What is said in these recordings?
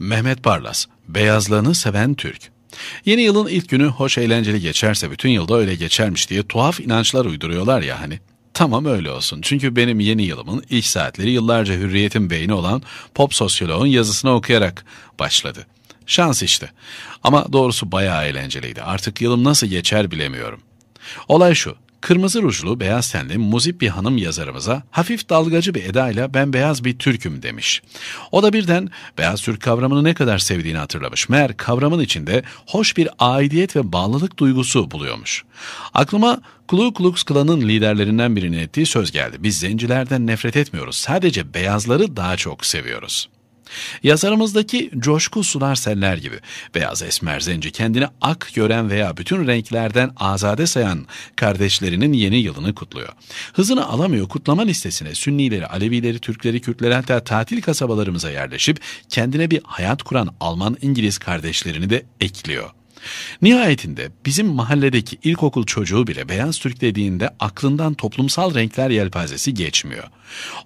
Mehmet Barlas, beyazlığını seven Türk. Yeni yılın ilk günü hoş eğlenceli geçerse bütün yılda öyle geçermiş diye tuhaf inançlar uyduruyorlar ya hani. Tamam öyle olsun. Çünkü benim yeni yılımın ilk saatleri yıllarca hürriyetin beyni olan pop sosyoloğun yazısını okuyarak başladı. Şans işte. Ama doğrusu bayağı eğlenceliydi. Artık yılım nasıl geçer bilemiyorum. Olay şu. Kırmızı rujlu beyaz tenli muzip bir hanım yazarımıza hafif dalgacı bir edayla ben beyaz bir Türk'üm demiş. O da birden beyaz Türk kavramını ne kadar sevdiğini hatırlamış. Meğer kavramın içinde hoş bir aidiyet ve bağlılık duygusu buluyormuş. Aklıma Ku Klux Klan'ın liderlerinden birinin ettiği söz geldi. Biz zencilerden nefret etmiyoruz. Sadece beyazları daha çok seviyoruz. Yazarımızdaki coşku sular seller gibi beyaz esmer zenci kendini ak gören veya bütün renklerden azade sayan kardeşlerinin yeni yılını kutluyor. Hızını alamıyor kutlama listesine Sünnileri, Alevileri, Türkleri, Kürtleri hatta tatil kasabalarımıza yerleşip kendine bir hayat kuran Alman İngiliz kardeşlerini de ekliyor. Nihayetinde bizim mahalledeki ilkokul çocuğu bile beyaz Türk dediğinde aklından toplumsal renkler yelpazesi geçmiyor.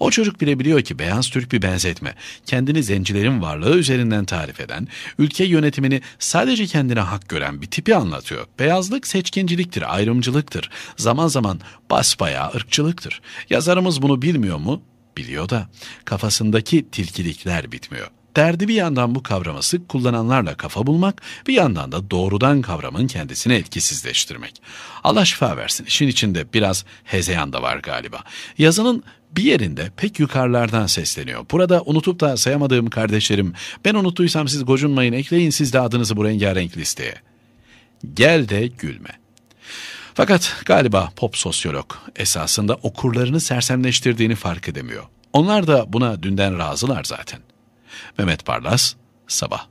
O çocuk bile biliyor ki beyaz Türk bir benzetme. Kendini zencilerin varlığı üzerinden tarif eden, ülke yönetimini sadece kendine hak gören bir tipi anlatıyor. Beyazlık seçkinciliktir, ayrımcılıktır. Zaman zaman basbayağı ırkçılıktır. Yazarımız bunu bilmiyor mu? Biliyor da kafasındaki tilkilikler bitmiyor. Derdi bir yandan bu kavrama sık kullananlarla kafa bulmak, bir yandan da doğrudan kavramın kendisini etkisizleştirmek. Allah şifa versin, işin içinde biraz hezeyan da var galiba. Yazının bir yerinde pek yukarılardan sesleniyor. Burada unutup da sayamadığım kardeşlerim, ben unuttuysam siz gocunmayın, ekleyin siz de adınızı bu rengarenk listeye. Gel de gülme. Fakat galiba pop sosyolog esasında okurlarını sersemleştirdiğini fark edemiyor. Onlar da buna dünden razılar zaten. Mehmet Parlas, Sabah.